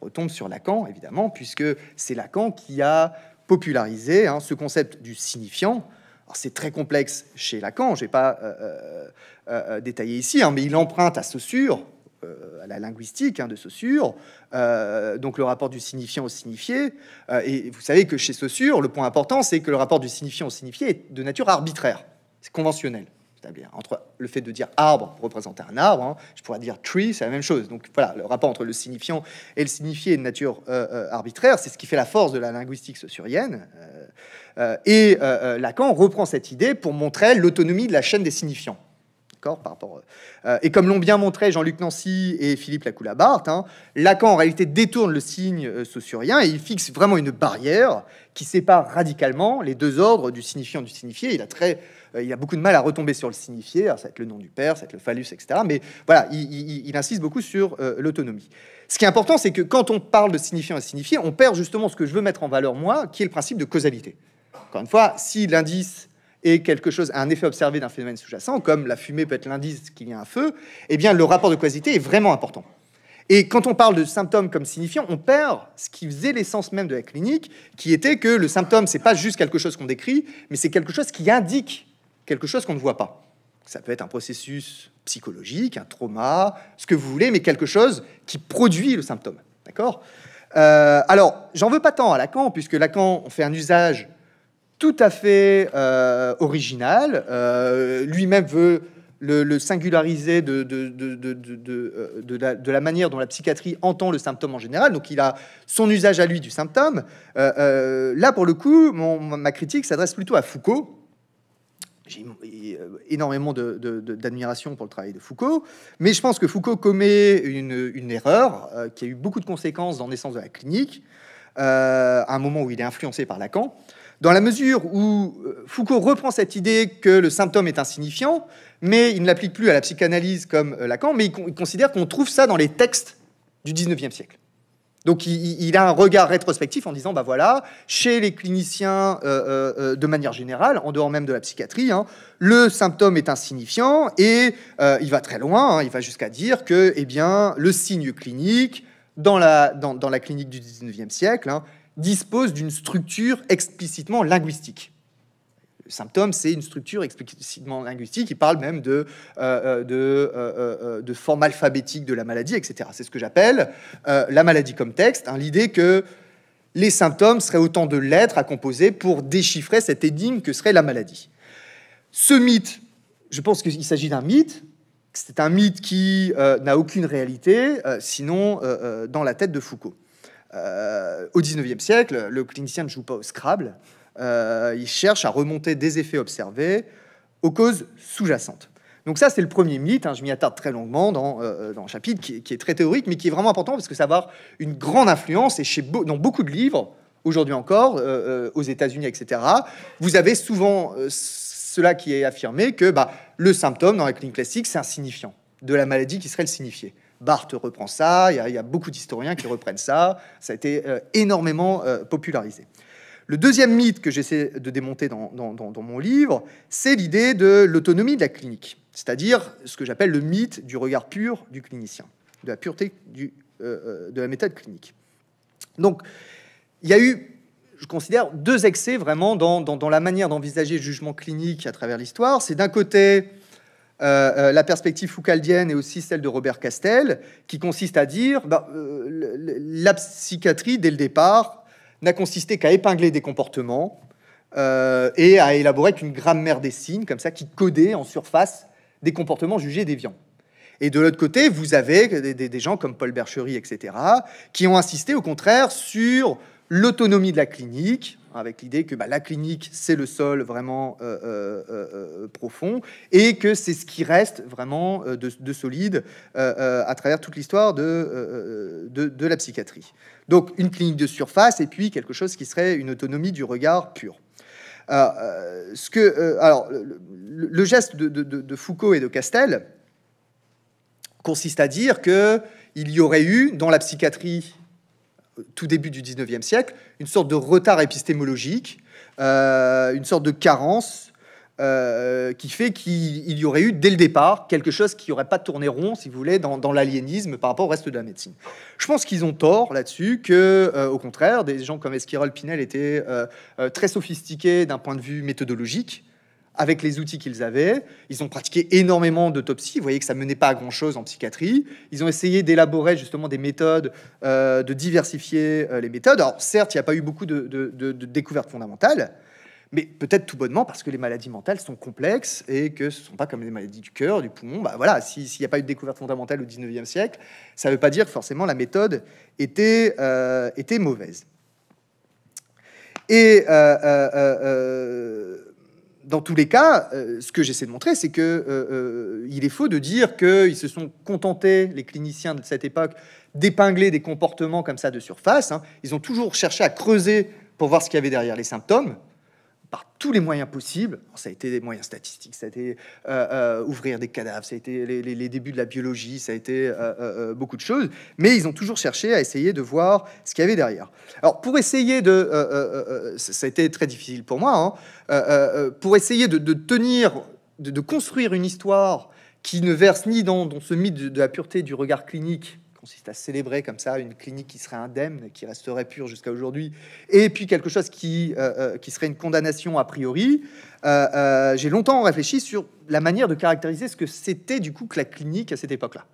On retombe sur Lacan, évidemment, puisque c'est Lacan qui a popularisé hein, ce concept du signifiant. C'est très complexe chez Lacan, je vais pas euh, euh, euh, euh détaillé ici, hein, mais il emprunte à Saussure, à la linguistique hein, de Saussure, donc le rapport du signifiant au signifié. et vous savez que chez Saussure, le point important, c'est que le rapport du signifiant au signifié est de nature arbitraire, c'est conventionnel. Entre le fait de dire arbre pour représenter un arbre, hein, je pourrais dire tree, c'est la même chose. Donc voilà, le rapport entre le signifiant et le signifié est de nature euh, euh, arbitraire, c'est ce qui fait la force de la linguistique saussurienne. Euh, et Lacan reprend cette idée pour montrer l'autonomie de la chaîne des signifiants. Par rapport, et comme l'ont bien montré Jean-Luc Nancy et Philippe Lacoulabart hein, Lacan en réalité détourne le signe saussurien et il fixe vraiment une barrière qui sépare radicalement les deux ordres du signifiant du signifié. Il a très euh, il a beaucoup de mal à retomber sur le signifié. ça être le nom du père, ça être le phallus, etc. Mais voilà, il, insiste beaucoup sur euh, l'autonomie. Ce qui est important, c'est que quand on parle de signifiant et signifié, on perd justement ce que je veux mettre en valeur moi, qui est le principe de causalité. Encore une fois, si l'indice est quelque chose, un effet observé d'un phénomène sous-jacent, comme la fumée peut être l'indice qu'il y a un feu, eh bien le rapport de causalité est vraiment important. Et quand on parle de symptômes comme signifiant, on perd ce qui faisait l'essence même de la clinique, qui était que le symptôme, c'est pas juste quelque chose qu'on décrit, mais c'est quelque chose qui indique quelque chose qu'on ne voit pas. Ça peut être un processus psychologique, un trauma, ce que vous voulez, mais quelque chose qui produit le symptôme. D'accord euh, Alors, j'en veux pas tant à Lacan, puisque Lacan, fait un usage tout à fait euh, original. Euh, lui-même veut le, singulariser de, la, manière dont la psychiatrie entend le symptôme en général. Donc, il a son usage à lui du symptôme. là, pour le coup, ma critique s'adresse plutôt à Foucault j'ai euh, énormément d'admiration pour le travail de Foucault, mais je pense que Foucault commet une, une erreur euh, qui a eu beaucoup de conséquences dans naissance de la clinique, euh, à un moment où il est influencé par Lacan, dans la mesure où Foucault reprend cette idée que le symptôme est insignifiant, mais il ne l'applique plus à la psychanalyse comme Lacan, mais il, il considère qu'on trouve ça dans les textes du 19e siècle. Donc il, a un regard rétrospectif en disant, bah voilà, chez les cliniciens euh, euh, euh, de manière générale, en dehors même de la psychiatrie, hein, le symptôme est insignifiant et il va très loin, hein. il va jusqu'à dire que, eh bien, le signe clinique dans la, clinique du XIXe siècle hein, dispose d'une structure explicitement linguistique. Symptômes, c'est une structure explicitement linguistique. Il parle même de, euh, euh, de, euh, de, forme alphabétique de la maladie, etc. C'est ce que j'appelle la maladie comme texte, hein, l'idée que les symptômes seraient autant de lettres à composer pour déchiffrer cette énigme que serait la maladie. Ce mythe, je pense qu'il s'agit d'un mythe. C'est un mythe qui n'a aucune réalité, sinon dans la tête de Foucault. au XIXe siècle, le clinicien ne joue pas au Scrabble. Euh, il cherche à remonter des effets observés aux causes sous-jacentes. Donc ça, c'est le premier mythe, hein, je m'y attarde très longuement dans, euh, euh, le chapitre, qui, est très théorique, mais qui est vraiment important parce que ça va avoir une grande influence, et chez dans beaucoup de livres, aujourd'hui encore, aux États-Unis, etc., vous avez souvent cela qui est affirmé que bah, le symptôme dans la clinique classique, c'est un signifiant de la maladie qui serait le signifié. Barthes reprend ça, il y, a beaucoup d'historiens qui reprennent ça, ça a été énormément popularisé. Le deuxième mythe que j'essaie de démonter dans, mon livre, c'est l'idée de l'autonomie de la clinique, c'est-à-dire ce que j'appelle le mythe du regard pur du clinicien, de la pureté euh, euh, de la méthode clinique. Donc, il y a eu, je considère, deux excès vraiment dans, la manière d'envisager le jugement clinique à travers l'histoire. C'est d'un côté euh, la perspective foucaldienne et aussi celle de Robert Castel, qui consiste à dire bah, la psychiatrie, dès le départ, n'a consisté qu'à épingler des comportements euh, et à élaborer une grammaire des signes, comme ça, qui codait en surface des comportements jugés déviants. Et de l'autre côté, vous avez des, des, gens comme Paul Berchery, etc., qui ont insisté au contraire sur l'autonomie de la clinique, avec l'idée que bah, la clinique, c'est le sol vraiment euh, euh, euh, profond, et que c'est ce qui reste vraiment de, solide à travers toute l'histoire de, de, la psychiatrie. Donc une clinique de surface, et puis quelque chose qui serait une autonomie du regard pur. ce que, alors, le, geste de, de, Foucault et de Castel consiste à dire que il y aurait eu dans la psychiatrie tout début du 19e siècle, une sorte de retard épistémologique, euh, une sorte de carence euh, qui fait qu'il y aurait eu dès le départ quelque chose qui n'aurait pas tourné rond, si vous voulez, dans, l'aliénisme par rapport au reste de la médecine. Je pense qu'ils ont tort là-dessus, que euh, au contraire, des gens comme Esquirol Pinel étaient très sophistiqués d'un point de vue méthodologique avec les outils qu'ils avaient. Ils ont pratiqué énormément d'autopsies. Vous voyez que ça menait pas à grand-chose en psychiatrie. Ils ont essayé d'élaborer justement des méthodes, euh, de diversifier euh, les méthodes. Alors certes, il n'y a pas eu beaucoup de, découvertes fondamentales, mais peut-être tout bonnement parce que les maladies mentales sont complexes et que ce ne sont pas comme les maladies du cœur, du poumon. Bah voilà, s'il n'y a pas eu de découverte fondamentale au 19e siècle, ça ne veut pas dire que forcément la méthode était, euh, était mauvaise. Et dans tous les cas, euh, ce que j'essaie de montrer, c'est que euh, euh, il est faux de dire qu'ils se sont contentés, les cliniciens de cette époque, d'épingler des comportements comme ça de surface. Hein. Ils ont toujours cherché à creuser pour voir ce qu'il y avait derrière les symptômes par tous les moyens possibles. Ça a été des moyens statistiques, ça a été euh, euh, ouvrir des cadavres, ça a été les, débuts de la biologie, ça a été euh, beaucoup de choses, mais ils ont toujours cherché à essayer de voir ce qu'il y avait derrière. Alors pour essayer de... ça a été très difficile pour moi, hein, pour essayer de, tenir, de, construire une histoire qui ne verse ni dans, ce mythe de la pureté du regard clinique, consiste à célébrer comme ça une clinique qui serait indemne, qui resterait pure jusqu'à aujourd'hui, et puis quelque chose qui, euh, euh, serait une condamnation a priori, euh, j'ai longtemps réfléchi sur la manière de caractériser ce que c'était du coup que la clinique à cette époque-là.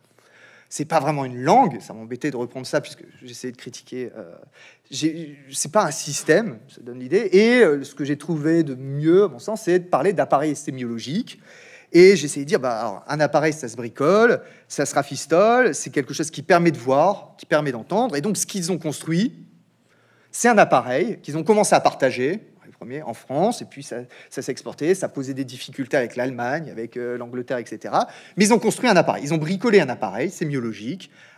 C'est pas vraiment une langue, ça m'embêtait de reprendre ça puisque j'essayais de critiquer. c'est pas un système, ça donne l'idée. Et ce que j'ai trouvé de mieux, à mon sens, c'est de parler d'appareils sémiologique et j'essayais de dire, bah, un appareil, ça se bricole, ça se rafistole, c'est quelque chose qui permet de voir, qui permet d'entendre. Et donc, ce qu'ils ont construit, c'est un appareil qu'ils ont commencé à partager, premier en France, et puis ça, ça s'exportait, ça posait des difficultés avec l'Allemagne, avec euh, l'Angleterre, etc. Mais ils ont construit un appareil, ils ont bricolé un appareil, c'est mieux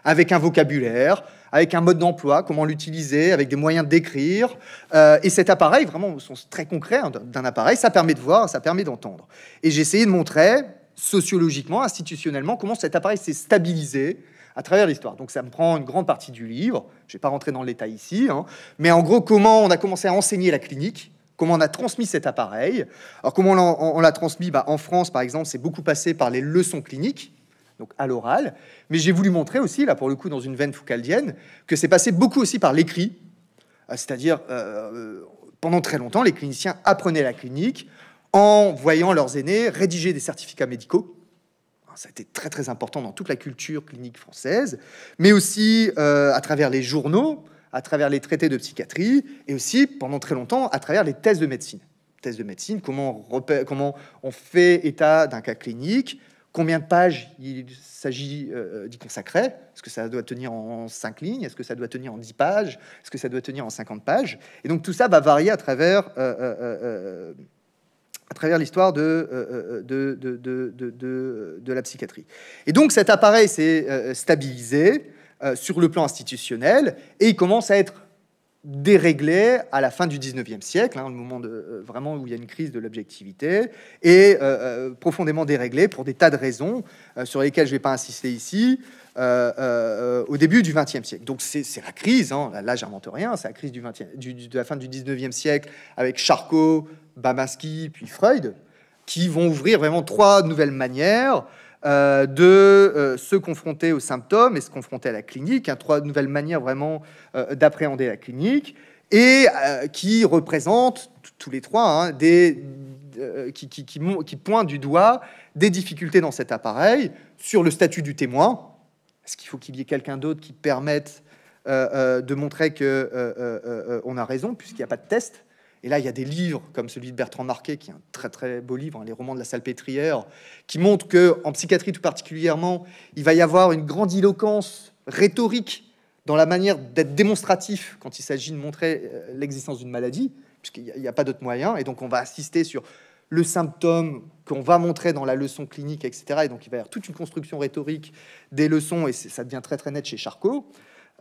avec un vocabulaire, avec un mode d'emploi, comment l'utiliser, avec des moyens d'écrire. Euh, et cet appareil, vraiment au sens très concret hein, d'un appareil, ça permet de voir, ça permet d'entendre. Et j'ai essayé de montrer sociologiquement, institutionnellement, comment cet appareil s'est stabilisé à travers l'histoire. Donc ça me prend une grande partie du livre, je ne vais pas rentrer dans le détail ici, hein. mais en gros comment on a commencé à enseigner la clinique comment on a transmis cet appareil. Alors comment on l'a transmis bah, En France, par exemple, c'est beaucoup passé par les leçons cliniques, donc à l'oral. Mais j'ai voulu montrer aussi, là pour le coup, dans une veine foucaldienne, que c'est passé beaucoup aussi par l'écrit, euh, c'est-à-dire euh, pendant très longtemps, les cliniciens apprenaient la clinique en voyant leurs aînés rédiger des certificats médicaux. Ça a été très très important dans toute la culture clinique française, mais aussi euh, à travers les journaux, à travers les traités de psychiatrie et aussi pendant très longtemps à travers les thèses de médecine. Thèses de médecine, comment on, comment on fait état d'un cas clinique, combien de pages il s'agit euh, d'y consacrer, est-ce que ça doit tenir en 5 lignes, est-ce que ça doit tenir en 10 pages, est-ce que ça doit tenir en 50 pages. Et donc tout ça va varier à travers... Euh, euh, à travers l'histoire de de, de, de, de, la psychiatrie. Et donc cet appareil s'est stabilisé, euh, sur le plan institutionnel, et il commence à être déréglé à la fin du 19e siècle, hein, le moment euh, vraiment où il y a une crise de l'objectivité, et euh, profondément déréglé pour des tas de raisons sur lesquelles je ne vais pas insister ici, au début du 20e siècle. Donc c'est la crise, hein, là j'invente rien, c'est la crise de la fin du 19e siècle avec Charcot, Babinski, puis Freud, qui vont ouvrir vraiment trois nouvelles manières euh, de euh, se confronter aux symptômes et se confronter à la clinique, hein, trois nouvelles manières vraiment euh, d'appréhender la clinique, et qui représentent tous les trois hein, des, qui, qui, pointent du doigt des difficultés dans cet appareil sur le statut du témoin. Est-ce qu'il faut qu'il y ait quelqu'un d'autre qui permette de montrer que on a raison puisqu'il n'y a pas de test et là, il y a des livres comme celui de Bertrand Marquet, qui est un très très beau livre, hein, Les romans de la salpêtrière, qui montrent que, en psychiatrie tout particulièrement, il va y avoir une grande éloquence rhétorique dans la manière d'être démonstratif quand il s'agit de montrer euh, l'existence d'une maladie, puisqu'il n'y a, a, pas d'autre moyen. Et donc, on va assister sur le symptôme qu'on va montrer dans la leçon clinique, etc. Et donc, il va y avoir toute une construction rhétorique des leçons, et ça devient très très net chez Charcot.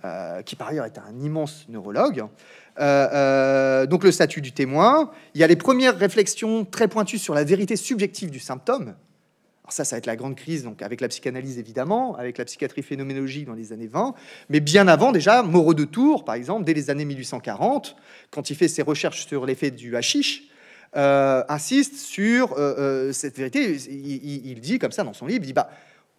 Euh, qui par ailleurs est un immense neurologue. Euh, euh, donc le statut du témoin. Il y a les premières réflexions très pointues sur la vérité subjective du symptôme. Alors ça, ça va être la grande crise, donc avec la psychanalyse évidemment, avec la psychiatrie phénoménologique dans les années 20, mais bien avant déjà, Moreau de Tours, par exemple, dès les années 1840, quand il fait ses recherches sur l'effet du hashish, insiste sur cette vérité. Il, il, dit comme ça dans son livre, il dit bah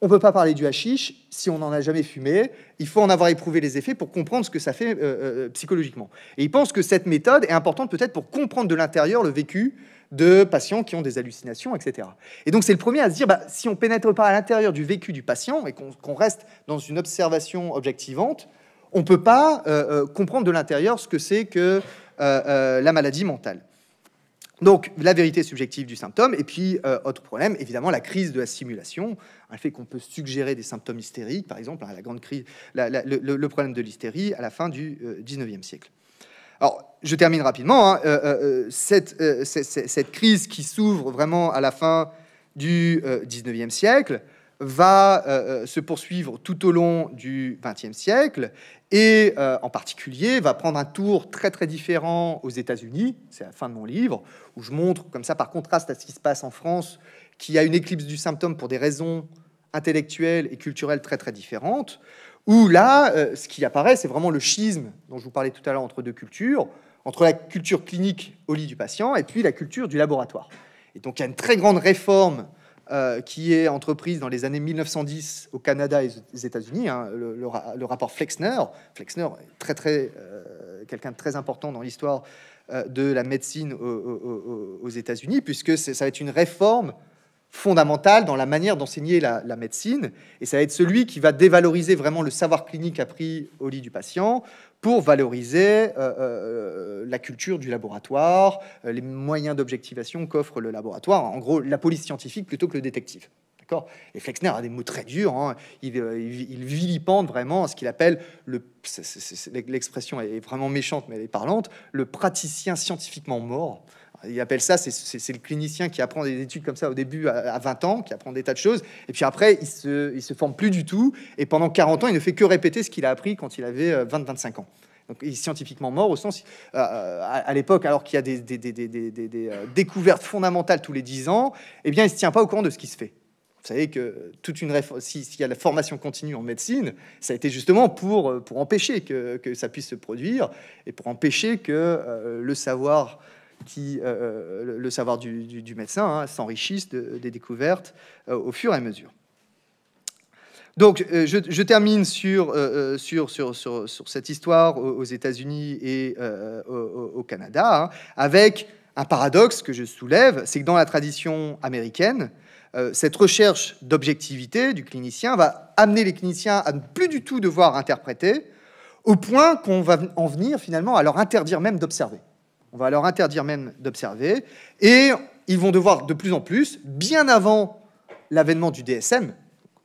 on ne peut pas parler du hashish si on n'en a jamais fumé. Il faut en avoir éprouvé les effets pour comprendre ce que ça fait euh, euh, psychologiquement. Et il pense que cette méthode est importante peut-être pour comprendre de l'intérieur le vécu de patients qui ont des hallucinations, etc. Et donc c'est le premier à se dire, bah, si on pénètre pas à l'intérieur du vécu du patient et qu'on reste dans une observation objectivante, on ne peut pas euh, comprendre de l'intérieur ce que c'est que la maladie mentale. Donc, la vérité subjective du symptôme. Et puis, euh, autre problème, évidemment, la crise de la simulation. Le fait qu'on peut suggérer des symptômes hystériques, par exemple, à hein, la grande crise, le, problème de l'hystérie à la fin du XIXe euh, 19 siècle. Alors, je termine rapidement. Hein, euh, cette, crise qui s'ouvre vraiment à la fin du 19e siècle, va euh, euh, se poursuivre tout au long du XXe siècle et euh, en particulier va prendre un tour très très différent aux États-Unis. C'est la fin de mon livre où je montre comme ça par contraste à ce qui se passe en France qui a une éclipse du symptôme pour des raisons intellectuelles et culturelles très très différentes. Où là, ce qui apparaît, c'est vraiment le schisme dont je vous parlais tout à l'heure entre deux cultures, entre la culture clinique au lit du patient et puis la culture du laboratoire. Et donc il y a une très grande réforme euh, qui est entreprise dans les années 1910 au Canada et aux États-Unis, hein, le, rapport Flexner. Flexner très, très, euh, quelqu'un de très important dans l'histoire euh, de la médecine aux, États-Unis, puisque ça va être une réforme fondamentale dans la manière d'enseigner la, la, médecine, et ça va être celui qui va dévaloriser vraiment le savoir clinique appris au lit du patient pour valoriser euh, euh, euh, la culture du laboratoire, les moyens d'objectivation qu'offre le laboratoire, en gros la police scientifique plutôt que le détective. Et Flexner a des mots très durs. Hein. Il, il, vilipende vraiment ce qu'il appelle le. L'expression est vraiment méchante, mais elle est parlante. Le praticien scientifiquement mort. Il appelle ça, c'est le clinicien qui apprend des études comme ça au début à, 20 ans, qui apprend des tas de choses, et puis après, il se, se forme plus du tout, et pendant 40 ans, il ne fait que répéter ce qu'il a appris quand il avait 20-25 euh, ans. Donc, il est scientifiquement mort au sens, euh, euh, à, l'époque, alors qu'il y a des, des, découvertes fondamentales tous les 10 ans, eh bien, il ne se tient pas au courant de ce qui se fait. Vous savez que toute une s'il y a la formation continue en médecine, ça a été justement pour, pour empêcher que, ça puisse se produire et pour empêcher que le savoir qui, euh, euh, le savoir du, médecin, hein, s'enrichissent des découvertes euh, au fur et à mesure. Donc, je, termine sur, cette histoire aux, États-Unis et au, Canada, hein, avec un paradoxe que je soulève, c'est que dans la tradition américaine, cette recherche d'objectivité du clinicien va amener les cliniciens à ne plus du tout devoir interpréter, au point qu'on va en venir finalement à leur interdire même d'observer. On va leur interdire même d'observer. Et ils vont devoir de plus en plus, bien avant l'avènement du DSM,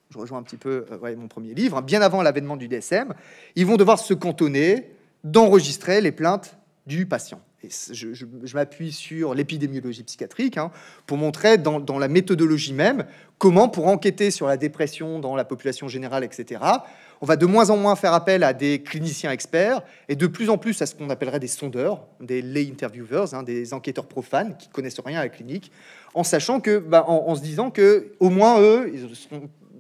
je rejoins un petit peu euh, mon premier livre, hein, bien avant l'avènement du DSM, ils vont devoir se cantonner d'enregistrer les plaintes du patient. Et je, m'appuie sur l'épidémiologie psychiatrique hein, pour montrer dans, la méthodologie même comment, pour enquêter sur la dépression dans la population générale, etc., on va de moins en moins faire appel à des cliniciens experts et de plus en plus à ce qu'on appellerait des sondeurs, des lay interviewers, hein, des enquêteurs profanes qui connaissent rien à la clinique, en sachant que, bah, en, se disant que au moins eux,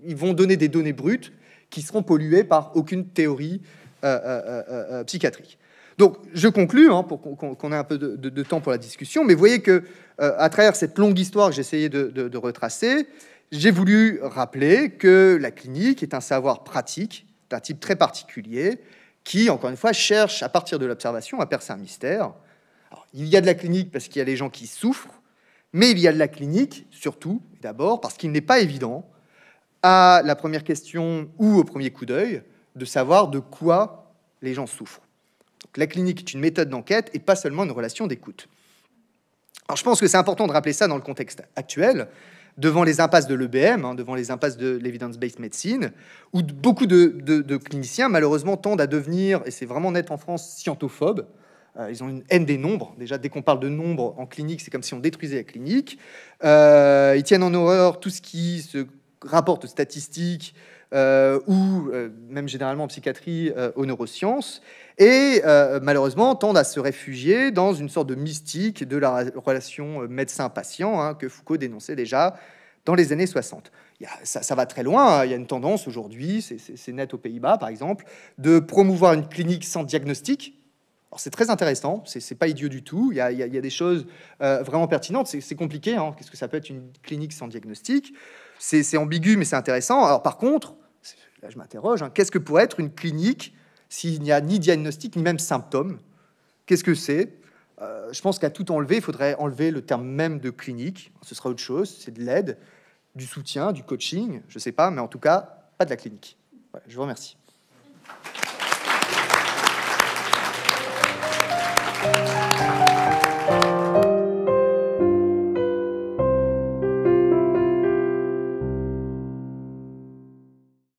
ils, vont donner des données brutes qui seront polluées par aucune théorie euh, euh, euh, psychiatrique. Donc, je conclus hein, pour qu'on ait un peu de, temps pour la discussion, mais vous voyez que à travers cette longue histoire que j'ai essayé de retracer, j'ai voulu rappeler que la clinique est un savoir pratique un type très particulier, qui, encore une fois, cherche à partir de l'observation à percer un mystère. il y a de la clinique parce qu'il y a les gens qui souffrent, mais il y a de la clinique surtout, d'abord, parce qu'il n'est pas évident à la première question ou au premier coup d'œil de savoir de quoi les gens souffrent. la clinique est une méthode d'enquête et pas seulement une relation d'écoute. Alors je pense que c'est important de rappeler ça dans le contexte actuel, devant les impasses de l'EBM, hein, devant les impasses de l'evidence-based medicine, où beaucoup de, cliniciens, malheureusement, tendent à devenir, et c'est vraiment net en France, scientophobes. Euh, ils ont une haine des nombres. Déjà, dès qu'on parle de nombres en clinique, c'est comme si on détruisait la clinique. Euh, ils tiennent en horreur tout ce qui se rapporte aux statistiques, euh, ou euh, même généralement en psychiatrie euh, aux neurosciences, et malheureusement tendent à se réfugier dans une sorte de mystique de la relation médecin-patient hein, que Foucault dénonçait déjà dans les années 60. Ça, va très loin. Hein. Il y a une tendance aujourd'hui, c'est net aux Pays-Bas par exemple, de promouvoir une clinique sans diagnostic. c'est très intéressant, c'est pas idiot du tout. Il y a, des choses vraiment pertinentes. C'est compliqué. Hein. Qu'est-ce que ça peut être une clinique sans diagnostic c'est ambigu, mais c'est intéressant. Alors par contre, là je m'interroge, hein. qu'est-ce que pourrait être une clinique s'il n'y a ni diagnostic, ni même symptôme Qu'est-ce que c'est euh, Je pense qu'à tout enlever, il faudrait enlever le terme même de clinique. Ce sera autre chose, c'est de l'aide, du soutien, du coaching, je ne sais pas, mais en tout cas, pas de la clinique. je vous remercie.